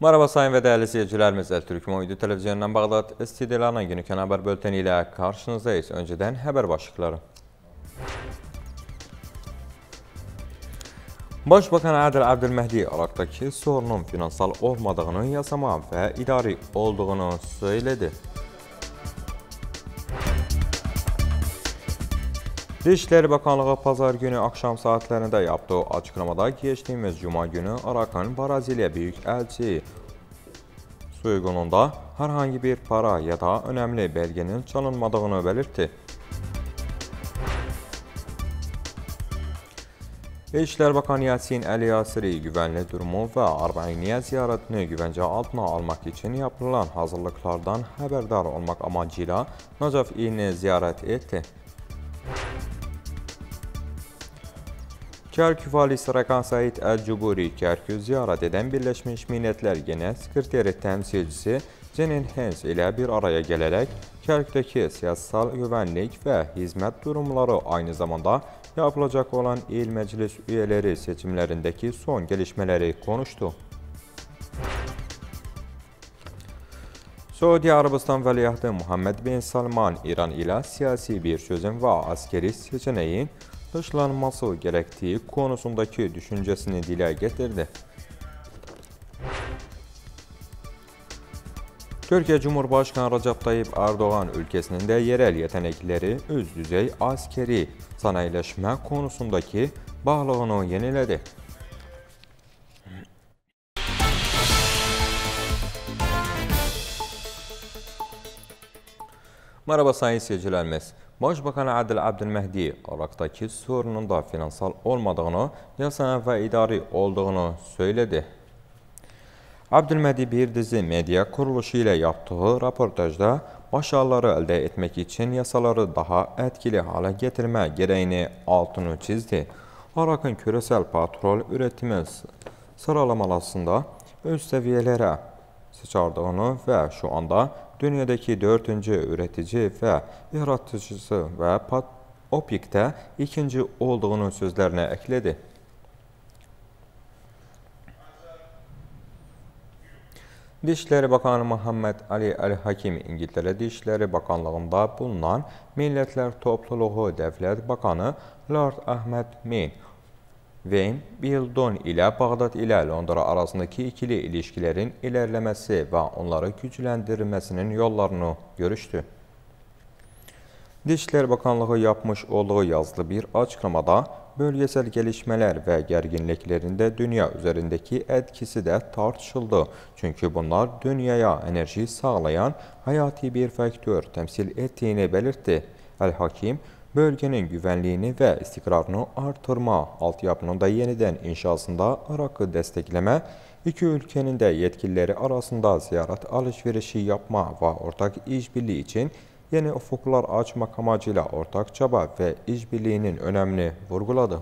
Merhaba sayın ve değerli seyircilerimiz. Türk Muhidi Televizyonu'ndan Bağdat İstidilan'ın günüken haber bölteni ile karşınızdayız. Önceden haber başlıkları. Başbakan Adil Abdülmehdi Irak'taki sorunun finansal olmadığını, yasama ve idari olduğunu söyledi. İçişləri Bakanlığı pazar günü akşam saatlərində yaptığı açıqlamada keçdiyimiz cuma günü Arakan Braziliya Büyükelçi soyqununda hər hansı bir para ya da önəmli belgenin çalınmadığını belirtti. İçişlər Bakanı Yasin Əli Yasiri güvənli durumu və Armeniya ziyarətini güvəncə altına almaq üçün yapılan hazırlıqlardan xəbərdar olmaq amacıyla Nəcəf İyini ziyarət etdi. Kərkük valisi Rəqan Said Əl-Cuburi Kərkük ziyarət edən Birləşmiş Millətlər Genel Sekreteri təmsilçisi Cenin Hens ile bir araya gelerek Kərkükdəki siyasal güvenlik ve hizmet durumları aynı zamanda yapılacak olan il məclis üyeləri seçimlərindəki son gelişmeleri konuştu. Suudi Arabistan vəliyahtı Muhammed bin Salman İran ile siyasi bir sözün ve askeri seçənəyin dışlanması gerektiği konusundaki düşüncesini dile getirdi. Türkiye Cumhurbaşkanı Recep Tayyip Erdoğan ülkesinin de yerel yetenekleri üst düzey askeri sanayileşme konusundaki bağlılığını yeniledi. Merhaba sayın seyircilerimiz. Başbakan Adil Abdülmehdi, Irak'taki sorunun da finansal olmadığını, yasana ve idari olduğunu söyledi. Abdülmehdi bir dizi medya kuruluşu ile yaptığı raportajda başarıları elde etmek için yasaları daha etkili hale getirme gereğini altını çizdi. Irak'ın küresel patrol üretimi sıralamalasında üst seviyelere sıçardığını ve şu anda dünyadakı dördüncü üretici və yaradıcısı və OPİK-də ikinci olduğunun sözlərinə əklədi. Dişləri Bakanı Məhəmməd Ali Əl-Hakim İngiltərə Dişləri Bakanlığında bulunan Millətlər Topluluğu Dövlət Bakanı Lord Əhməd Min Wayne, Bildon ile Bağdad ile Londra arasındaki ikili ilişkilerin ilerlemesi ve onları gücləndirilməsinin yollarını görüştü. Dişler Bakanlığı yapmış olduğu yazılı bir açıklamada bölgesel gelişmeler ve gerginliklerinde dünya üzerindeki etkisi de tartışıldı. Çünkü bunlar dünyaya enerji sağlayan hayati bir faktör temsil ettiğini belirtti. El-Hakim, bölgenin güvenliğini ve istikrarını artırma, altyapının da yeniden inşasında Irak'ı destekleme, iki ülkenin de yetkilileri arasında ziyaret alışverişi yapma ve ortak işbirliği için yeni ufuklar açmak amacıyla ortak çaba ve işbirliğinin önemini vurguladı.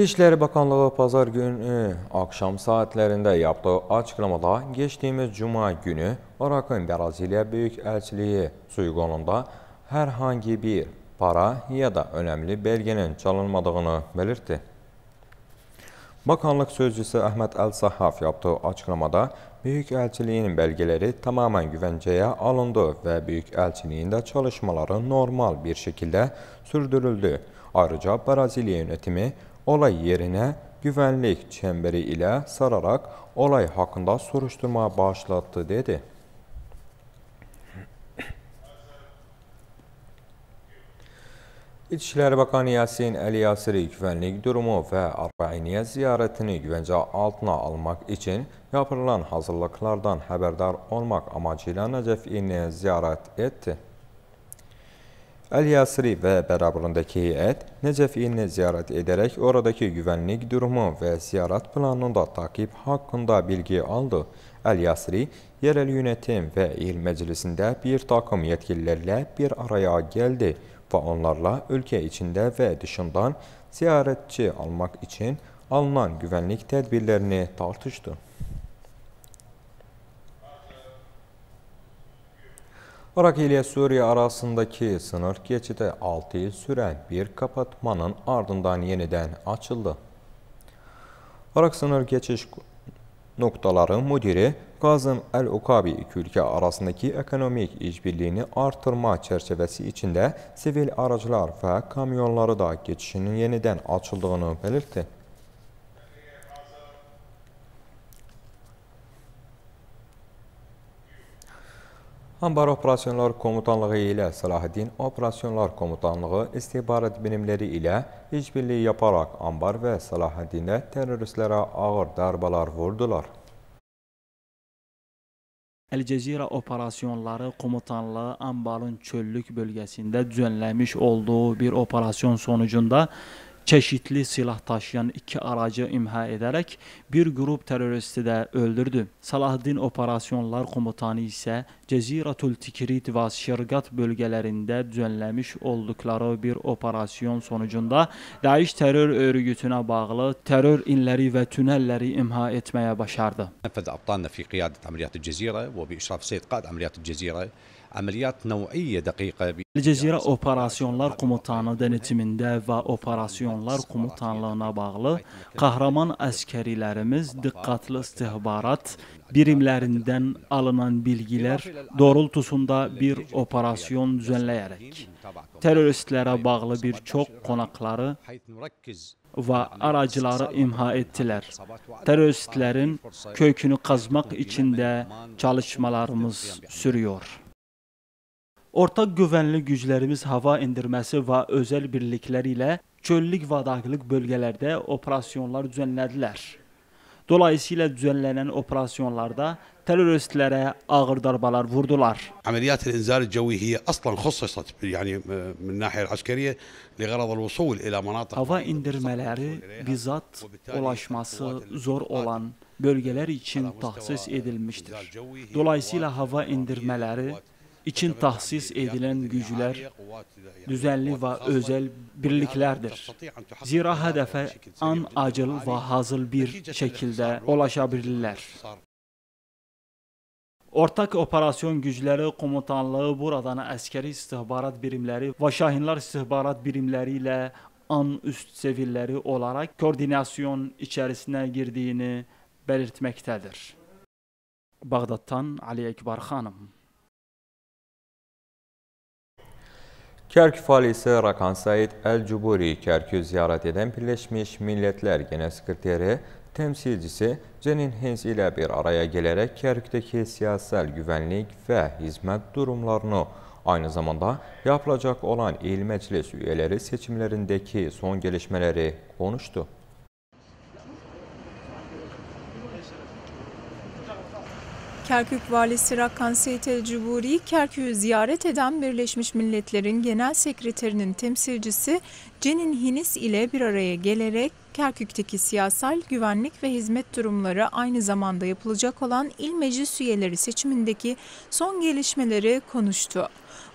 Dışişleri Bakanlığı pazar günü e, akşam saatlerinde yaptığı açıklamada geçtiğimiz cuma günü Irak'ın Brezilya Büyükelçiliği suygonunda herhangi bir para ya da önemli belgenin çalınmadığını belirtti. Bakanlık sözcüsü Ahmet El Sahaf yaptığı açıklamada Büyükelçiliğin belgeleri tamamen güvenceye alındı ve Büyükelçiliğinde çalışmaları normal bir şekilde sürdürüldü. Ayrıca Brezilya yönetimi olay yerine güvenlik çemberi ile sararak olay hakkında soruşturma başlattı dedi. İçişleri Bakanı Yasin Ali Yasiri güvenlik durumu ve Arbainiye ziyaretini güvence altına almak için yapılan hazırlıklardan haberdar olmak amacıyla Necef'ini ziyaret etti. Əl-Yasri və bərabərindəki heyət Necəf ilini ziyarət edərək oradakı güvənlik durumu və ziyarət planında takip haqqında bilgi aldı. Əl-Yasri yerel yönetim və il məclisində bir takım yetkililərlə bir araya gəldi və onlarla ölkə içində və dışından ziyarətçi almaq üçün alınan güvənlik tədbirlərini tartışdı. Irak ile Suriye arasındaki sınır geçidi 6 yıl süren bir kapatmanın ardından yeniden açıldı. Irak sınır geçiş noktaları müdiri Kazım El-Ukabi iki ülke arasındaki ekonomik işbirliğini artırma çerçevesi içinde sivil aracılar ve kamyonları da geçişinin yeniden açıldığını belirtti. Anbar Operasyonlar Komutanlığı ilə Səlahəddin Operasyonlar Komutanlığı istihbarat birimləri ilə işbirliyi yaparaq Anbar və Səlahəddinə teröristlərə ağır darbalar vurdular. Əl-Cəzirə operasyonları komutanlığı Anbarın çöllük bölgəsində düzənləmiş olduğu bir operasyon sonucunda çeşitli silah taşıyan iki aracı imha edərək bir qrup terroristi də öldürdü. Salahuddin Operasyonlar Komutanı isə Cəzirətul Tikrit və Şirqat bölgələrində düzənləmiş olduqları bir operasyon sonucunda Daesh terror örgütünə bağlı terror inləri və tünelləri imha etməyə başardı. Nəfəz abtanna fi qiyadə əməliyyatı Cəzirə və bi işraf Seyyid Qad əməliyyatı Cəzirə Cəzirə Operasyonlar Komutanı denetiminde ve Operasyonlar Komutanlığına bağlı kahraman askerilerimiz dikkatli istihbarat birimlerinden alınan bilgiler doğrultusunda bir operasyon düzenleyerek teröristlere bağlı birçok konakları ve və aracıları imha ettiler. Teröristlerin kökünü qazmaq içində çalışmalarımız sürüyor. Ortaq güvənli güclərimiz hava endirməsi və özəl birliklər ilə çöllük və dağlıq bölgələrdə operasyonlar düzənlədilər. Dolayısıyla düzənlənən operasyonlarda teröristlərə ağır darbalar vurdular. Əməliyyat inzar cəvi hiyə aslan xüsusat yəni e, min nahiyə əskəriyə liğərad al-vusul ilə manatıq. Hava endirmələri bizat ulaşması zor olan bölgələr üçün təxsis edilmişdir. Dolayısıyla hava endirmələri için tahsis edilen güçler düzenli ve özel birliklerdir. Zira hedefe an acil ve hazır bir şekilde ulaşabilirler. Ortak operasyon güçleri komutanlığı buradan askeri istihbarat birimleri, və Şahinlər istihbarat birimleriyle an üst seviyeleri olarak koordinasyon içerisine girdiğini belirtmektedir. Bağdaddan Ali Ekbar xanım Kərk valisi Rakan Said Əl-Cuburi Kərkü ziyarət edən Birləşmiş Millətlər Genel Sekreteri təmsilcisi Cenin Hens ilə bir araya gələrək Kərkdəki siyasəl güvənlik və hizmət durumlarını, aynı zamanda yapılacaq olan il məclis üyələri seçimlərindəki son gəlişmələri konuşdu. Kerkük valisi Rakan Seytel Cuburi, Kerkük'ü ziyaret eden Birleşmiş Milletler'in Genel Sekreterinin temsilcisi Cenin Hinis ile bir araya gelerek Kerkük'teki siyasal, güvenlik ve hizmet durumları aynı zamanda yapılacak olan il meclis üyeleri seçimindeki son gelişmeleri konuştu.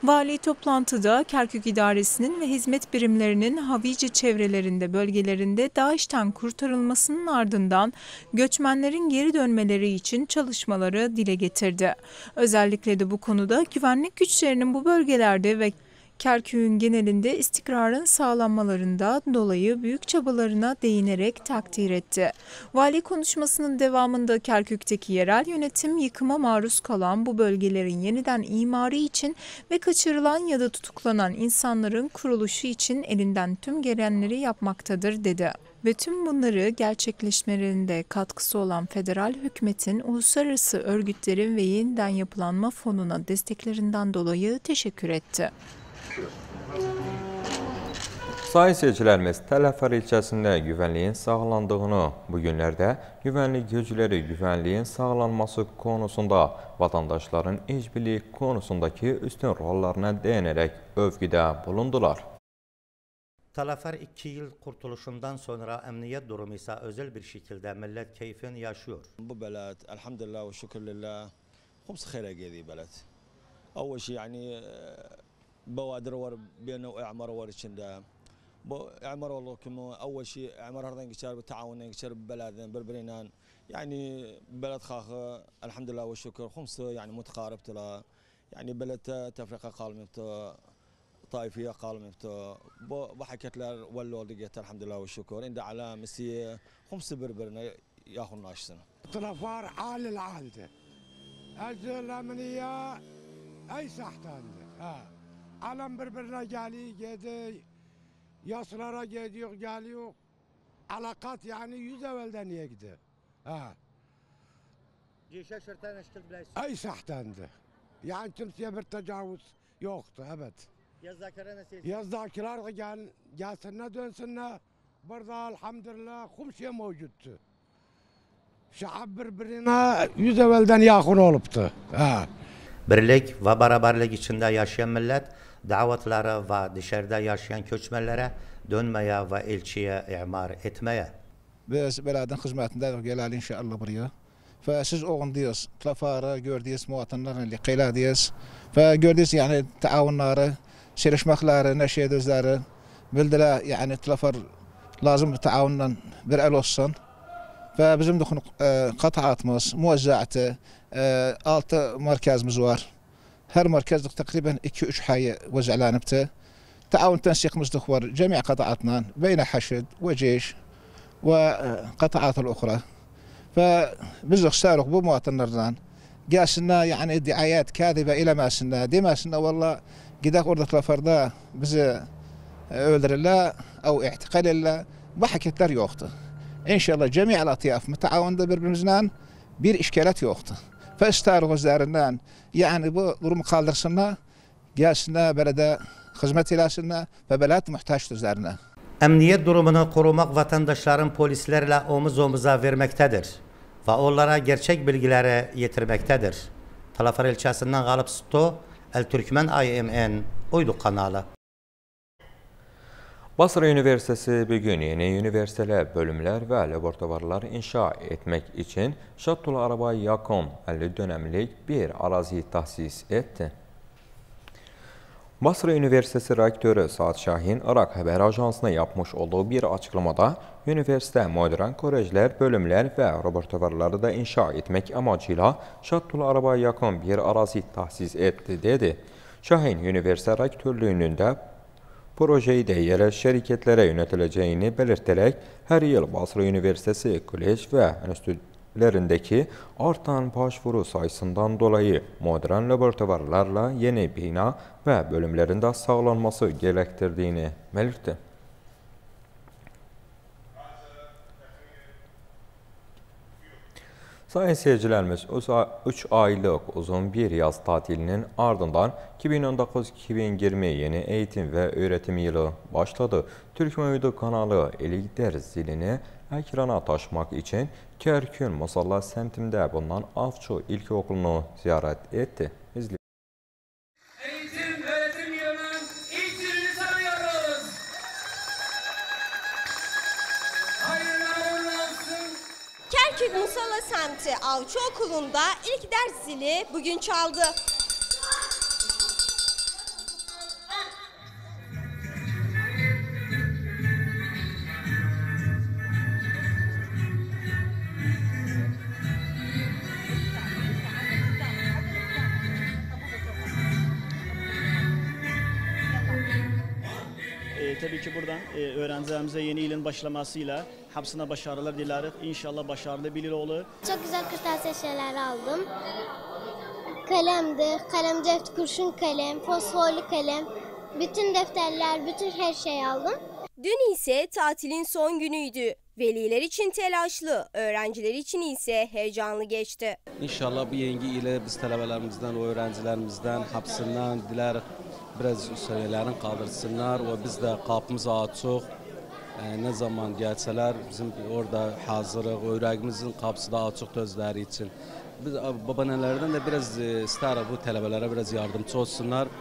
Vali toplantıda Kerkük İdaresi'nin ve hizmet birimlerinin Havice çevrelerinde bölgelerinde DAEŞ'ten kurtarılmasının ardından göçmenlerin geri dönmeleri için çalışmaları dile getirdi. Özellikle de bu konuda güvenlik güçlerinin bu bölgelerde ve Kerkük'ün genelinde istikrarın sağlanmalarında dolayı büyük çabalarına değinerek takdir etti. Vali konuşmasının devamında Kerkük'teki yerel yönetim yıkıma maruz kalan bu bölgelerin yeniden imari için ve kaçırılan ya da tutuklanan insanların kuruluşu için elinden tüm gelenleri yapmaktadır dedi ve tüm bunları gerçekleşmelerinde katkısı olan federal hükümetin uluslararası örgütlerin ve yeniden yapılanma fonuna desteklerinden dolayı teşekkür etti. düşür. Sayın seyircilərimiz, Tələfər ilçəsində güvənliyin sağlandığını, bu günlərdə güvənlik gücləri güvənliyin sağlanması konusunda vətəndaşların icbili konusundakı üstün rollarına deyənərək övqüdə bulundular. Tələfər 2 il qurtuluşundan sonra əmniyyət durumu isə özəl bir şəkildə millət keyfin yaşıyor. Bu bələd, əlhamdülillah və şükürlillah, xumsı xeyrə gedir bələd. Əvvəl şey, yəni, بوادر ور بينو اعمر ورشندا بو اعمر والله كم اول شيء اعمر هردن قشار بتعاون قشار ببلادنا بربرينان يعني بلد خاخ الحمد لله والشكر خمسه يعني متقارب تلا يعني بلد تفرقه قالمت طائفيه قالمت بو بحكت لها ولو لقيت الحمد لله والشكر عند على مسي خمسه بربرنا ياخذ ناشسنا طرفار عال العالده اجل امنيه اي ساحتان اه Alan birbirine geliyor, gidiyor. Yaslara geliyor geliyor. Alakat yani yüz evvelden niye gidiyor? Ha. Geçe şırtan eşkil bilesin. Ay sahtendi. Yani kimseye bir tecavüz yoktu, evet. Yazdakilere nasıl? Yazdakiler de gel, gelsinler dönsünler. Burada elhamdülillah kumşe mevcuttu. Şahab birbirine yüz evvelden yakın oluptu. Ha. birlik və bərabərlik içində yaşayan millət davetlərə və dışarıda yaşayan köçmənlərə dönməyə və elçiyə imar etməyə. Biz belədin xidmətində gələli inşallah buraya. فسيز اون ديس تلفارة جور ديس مواطننا اللي قيلا ديس فجور ديس يعني تعاون نار سيرش مخلار نشيد زار بلدلا يعني تلفر لازم تعاوننا برألوصن فبجم دخن آه، قطعة مص موزعته آه، آلت مركز مزوار هر مركز تقريبا إكي أش حاية وزع لانبته تعاون تنسيق مزدخور جميع قطعاتنا بين حشد وجيش وقطعات الأخرى فبزغ سارق بمواطن نردان قاسنا يعني ادعايات كاذبة إلى ما سنا دي ما سنا والله قداك أردت لفردا بز أولر الله أو اعتقال الله بحكي تر يوخته İnşallah cemi alatiyaf müteavunda birbirimizden bir işkelet yoktu. Festar gözlerinden yani bu durumu kaldırsınlar, gelsinler belediye hizmet eylesinler ve belediye muhtaç üzerine. Emniyet durumunu korumak vatandaşların polislerle omuz omuza vermektedir ve onlara gerçek bilgilere yetirmektedir. Talafar ilçesinden Galip Sto, El Türkmen IMN, Uyduk kanalı. Basra Üniversitesi bu gün yeni universitetlər, bölümlər və laboratorlar inşa etmək üçün Şattul Araba Yakon 50 dönəmlik bir arazi təhsis etdi. Basra Üniversitesi rektörü Saad Şahin Irak Haber Ajansına yapmış olduğu bir açıqlamada üniversitə modern kolleclər, bölümlər və laboratorları da inşa etmək amacıyla Şattul Araba Yakon bir arazi təhsis etdi dedi. Şahin Üniversitet Rektörlüyünün də projeyi de yerel şirketlere yönetileceğini belirterek her yıl Basra Üniversitesi Kolej ve Enstitülerindeki artan başvuru sayısından dolayı modern laboratuvarlarla yeni bina ve bölümlerinde sağlanması gerektirdiğini belirtti. Sayın seyircilerimiz, 3 aylık uzun bir yaz tatilinin ardından 2019-2020 yeni eğitim ve öğretim yılı başladı. Türk Müydü kanalı Eligder zilini ekrana taşmak için Kerkün Masallar semtinde bulunan Avçı İlkokulu'nu ziyaret etti. okulunda ilk dersini bugün çaldı. E, tabii ki buradan e, öğrencilerimize yeni yılın başlamasıyla hepsine başarılar dileriz. İnşallah başarılı bilir oğlu. Çok güzel kırtasiye şeyler aldım. Kalemdi, kalemcek, kurşun kalem, fosforlu kalem, bütün defterler, bütün her şey aldım. Dün ise tatilin son günüydü. Veliler için telaşlı, öğrenciler için ise heyecanlı geçti. İnşallah bu yenge ile biz talebelerimizden, öğrencilerimizden, hapsından diler biraz səviyyələrin qaldırsınlar və biz də qapımız açıq. Nə zaman gəlsələr bizim orada hazırıq, öyrəyimizin qapısı da açıq özləri üçün. Biz babanələrdən də biraz e, istəyirik bu tələbələrə biraz yardımçı olsunlar.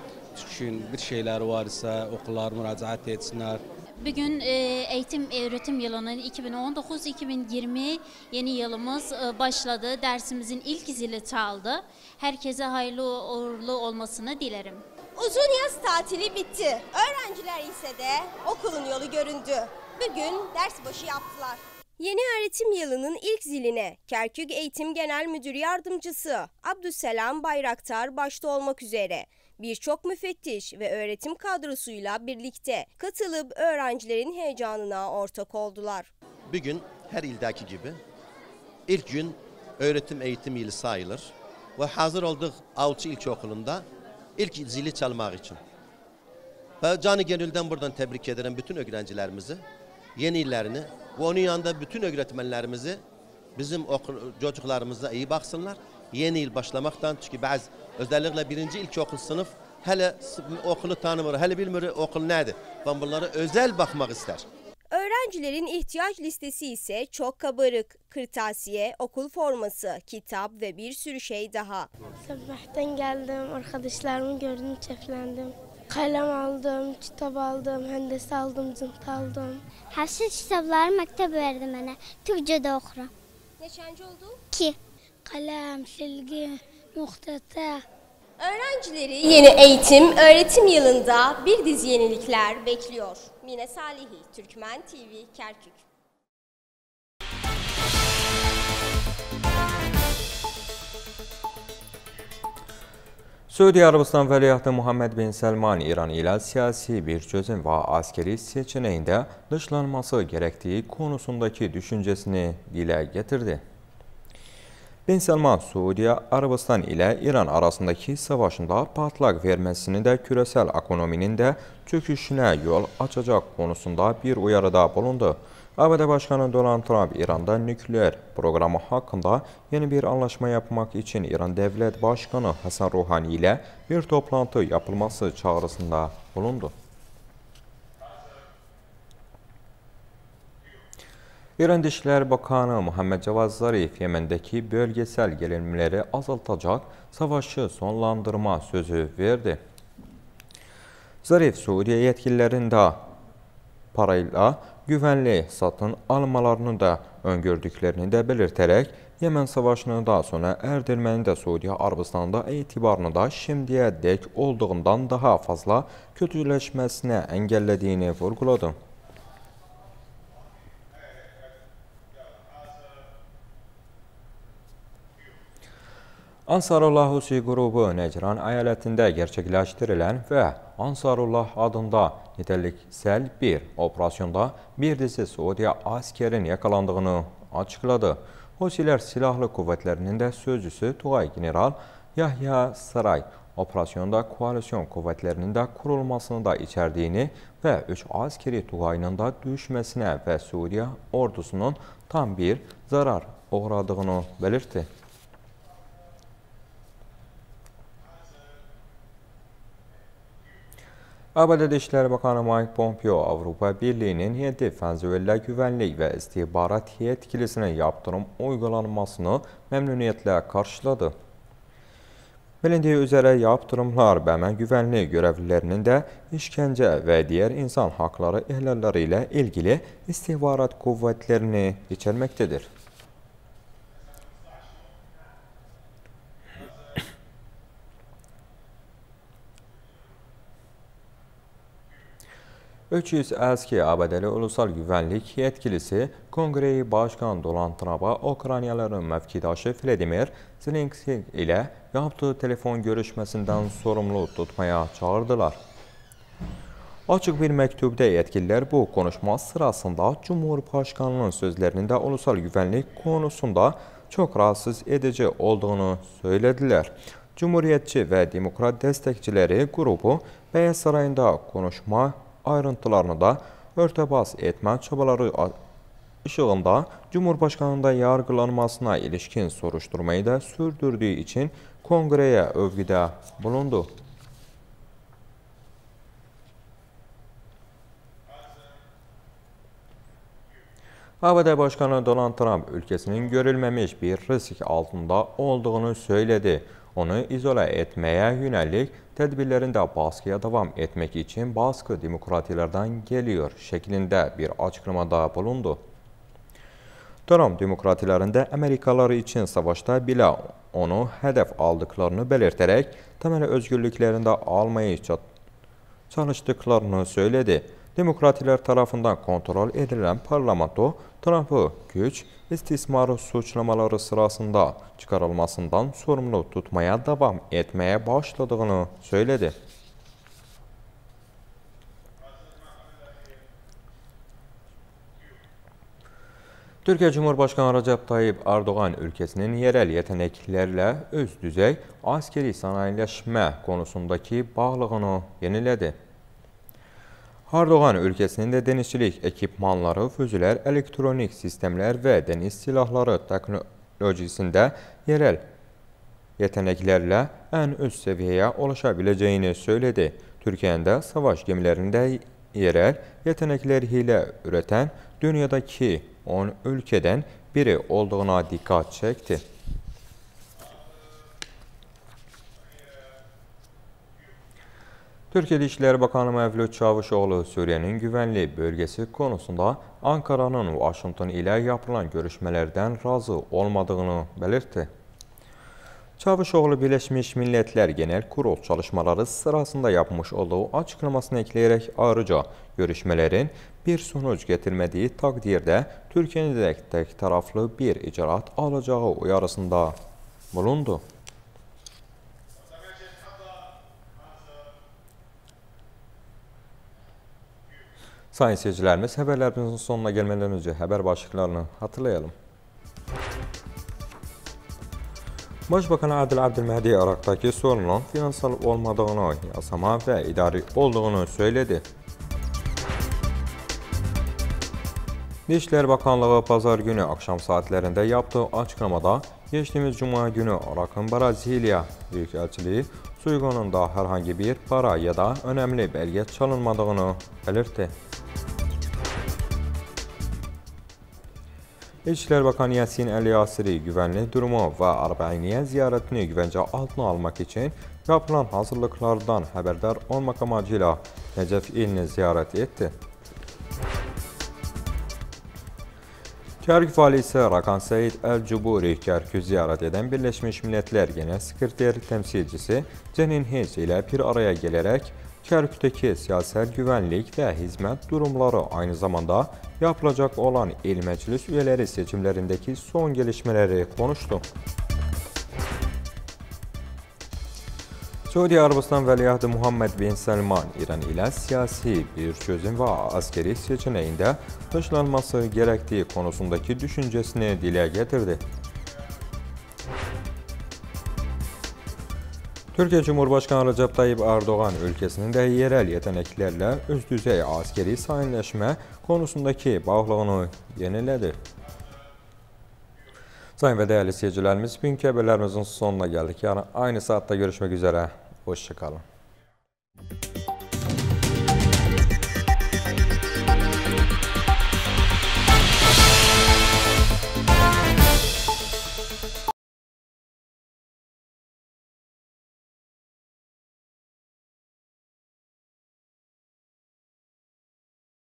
Çünki bir şeyləri varsa oxular müraciət etsinlər. Bugün e, eğitim öğretim e, yılının 2019-2020 yeni yılımız başladı. Dersimizin ilk zili çaldı. Herkese hayırlı uğurlu olmasını dilerim. Uzun yaz tatili bitti. Öğrenciler ise de okulun yolu göründü. Bugün ders başı yaptılar. Yeni öğretim yılının ilk ziline Kerkük Eğitim Genel Müdür Yardımcısı Abdüselam Bayraktar başta olmak üzere birçok müfettiş ve öğretim kadrosuyla birlikte katılıp öğrencilerin heyecanına ortak oldular. Bugün her ildeki gibi ilk gün öğretim eğitim yılı sayılır ve hazır olduk Avcı İlçeokulu'nda ilk zili çalmak için. Ben canı gönülden buradan tebrik ederim bütün öğrencilerimizi, yeni illerini ve onun yanında bütün öğretmenlerimizi bizim okul, çocuklarımıza iyi baksınlar. Yeni yıl başlamaktan çünkü bazı özellikle birinci ilkokul sınıf hele okulu tanımır, hele bilmir okul nedir. Ben bunlara özel bakmak ister. Öğrencilerin ihtiyaç listesi ise çok kabarık. Kırtasiye, okul forması, kitap ve bir sürü şey daha. Sabahtan geldim, arkadaşlarımı gördüm, çeflendim. Kalem aldım, kitap aldım, hendese aldım, cınt aldım. Her şey kitapları mektep verdi bana. Türkçe de okurum. Neçenci oldu? Ki. Kalem, silgi, muhtata, Öğrencileri yeni eğitim, öğretim yılında bir dizi yenilikler bekliyor. Mine Salihi, Türkmen TV, Kerkük. Suudi Arabistan vəliahtı Muhammed bin Səlman İran ilə siyasi bir çözüm və askeri seçənəyində dışlanması gerektiği konusundaki düşüncesini dilə getirdi. Ben Salman Suudiyə Arabistan ilə İran arasındakı savaşında patlaq verməsini də kürəsəl ekonominin də çöküşünə yol açacaq konusunda bir uyarıda bulundu. ABD Başkanı Donald Trump İranda nükleer proqramı haqqında yeni bir anlaşma yapmaq üçün İran Dövlət Başkanı Hasan Ruhani ilə bir toplantı yapılması çağrısında bulundu. İran Dışişleri Bakanı Muhammed Cevaz Zarif Yemen'deki bölgesel gerilimleri azaltacak savaşı sonlandırma sözü verdi. Zarif Suudiye yetkililerinde parayla güvenli satın almalarını da öngördüklerini de belirterek Yemen Savaşı'nı daha sonra erdirmenin de Suudi Arabistanda itibarını da şimdiye dek olduğundan daha fazla kötüləşməsinə əngəllədiyini vurguladı. Ansarullah Husi qrupu Nəcran əyalətində gerçəkləşdirilən və Ansarullah adında nitəlik Səl 1 operasyonda bir dizi Suudiya askerin yakalandığını açıqladı. Husilər silahlı qüvvətlərinin də sözcüsü Tuğay General Yahya Saray operasyonda koalisyon qüvvətlərinin də qurulmasını da içərdiyini və 3 askeri Tuğayının da düşməsinə və Suudiya ordusunun tam bir zarar uğradığını belirtdi. ABD Dışişləri Bakanı Mike Pompeo Avropa Birliyinin heyəti Fənzüvəllə Güvənlik və İstihbarat Heyət Kilisinə yaptırım uygulanmasını məmnuniyyətlə qarşıladı. Bilindiyi üzərə yaptırımlar bəmən güvənlik görəvlilərinin də işkəncə və digər insan haqları ihlalları ilə ilgili istihbarat qüvvətlərini içərməkdədir. 300 ABD'li Ulusal Güvenlik Yetkilisi Kongreyi Başkan Donald Trump'a Ukraynaların mövkidaşı Vladimir Zelenski ile yaptığı telefon görüşməsindən sorumlu tutmaya çağırdılar. Açıq bir məktubda yetkililər bu konuşma sırasında Cumhurbaşkanının sözlərinin də ulusal güvənlik konusunda çox rahatsız edici olduğunu söylədilər. Cumhuriyyətçi və demokrat dəstəkçiləri qrupu Bəyə sarayında konuşma ayrıntılarını da örtəbas etmə çabaları ışığında Cumhurbaşkanında yargılanmasına ilişkin soruşturmayı da sürdürdüğü için kongreye övgüde bulundu. ABD Başkanı Donald Trump ülkesinin görülmemiş bir risk altında olduğunu söyledi. Onu izolə etməyə yönəlik tədbirlərində baskıya davam etmək üçün baskı demokratiyalardan geliyor şəklində bir açıqlamada bulundu. Trump demokratiyalarında Amerikalılar üçün savaşda bilə onu hədəf aldıqlarını belirtərək təməli özgürlüklərində almayı çalışdıqlarını söylədi demokratlər tərəfindən kontrol edilən parlamento Trampı güc istismarı suçlamaları sırasında çıxarılmasından sorumlu tutmaya davam etməyə başladığını söylədi. Türkiyə Cumhurbaşqanı Rəcəb Tayyib Erdoğan ölkəsinin yerəl yetənəklərlə öz düzey askeri sənayiləşmə konusundakı bağlığını yenilədi. Hardoğan ölkəsində dənizçilik ekipmanları, füzülər, elektronik sistemler ve deniz silahları teknolojisinde yerel yeteneklerle en üst seviyeye ulaşabileceğini söyledi. söylədi. savaş gemilerinde yerel yetənəklər ilə ürətən dünyadakı 10 ölkədən biri olduğuna dikkat çekti. Türkiye İşleri Bakanı Məvlüt Çavuşoğlu Suriyenin güvenli bölgesi konusunda Ankara'nın Washington ile yapılan görüşmelerden razı olmadığını belirtti. Çavuşoğlu Birleşmiş Milletler Genel Kurul çalışmaları sırasında yapmış olduğu açıklamasını ekleyerek ayrıca görüşmelerin bir sonuç getirmediği takdirde Türkiye'nin tek taraflı bir icraat alacağı uyarısında bulundu. Sayın seyircilerimiz haberlerimizin sonuna gelmeden önce haber başlıklarını hatırlayalım. Başbakan Adil Abdülmehdi Irak'taki sorunun finansal olmadığını, yasama ve idari olduğunu söyledi. Dişler Bakanlığı pazar günü akşam saatlerinde yaptığı açıklamada geçtiğimiz cuma günü Irak'ın Brazilya Büyükelçiliği soygununda herhangi bir para ya da önemli belge çalınmadığını belirtti. İçişlər Bakanı Yasin Əliyasiri güvənli durumu və Arbəiniyə ziyarətini güvəncə altına almaq üçün yapılan hazırlıqlardan xəbərdar olmaq amacı ilə Nəcəf ilini ziyarət etdi. Kərk valisi Rakan Səid Əl-Cuburi Kərkü ziyarət edən Birləşmiş Millətlər Genel Sekreteri təmsilçisi Cenin Heyz ilə bir araya gələrək Kerkük'təki siyasət güvənlik və hizmet durumları aynı zamanda yapılacak olan il məclis üyeləri seçimlərindəki son gelişmeleri konuştu. Suudi Arabistan Vəliyahtı Muhammed bin Salman İran ilə siyasi bir çözüm və askeri seçənəyin də dışlanması gərəkdiyi konusundakı düşüncəsini dilə getirdi. Türkiyə Cumhurbaşqanı Rəcəb Tayyib Erdoğan ölkəsinin də yerəl yetənəklərlə öz düzey askeri sayinləşmə konusundakı bağlılığını yenilədi. Sayın və dəyərli seyircilərimiz, bugünkü xəbərlərimizin sonuna gəldik. Yarın yəni, aynı saatda görüşmək üzrə. Hoşçakalın.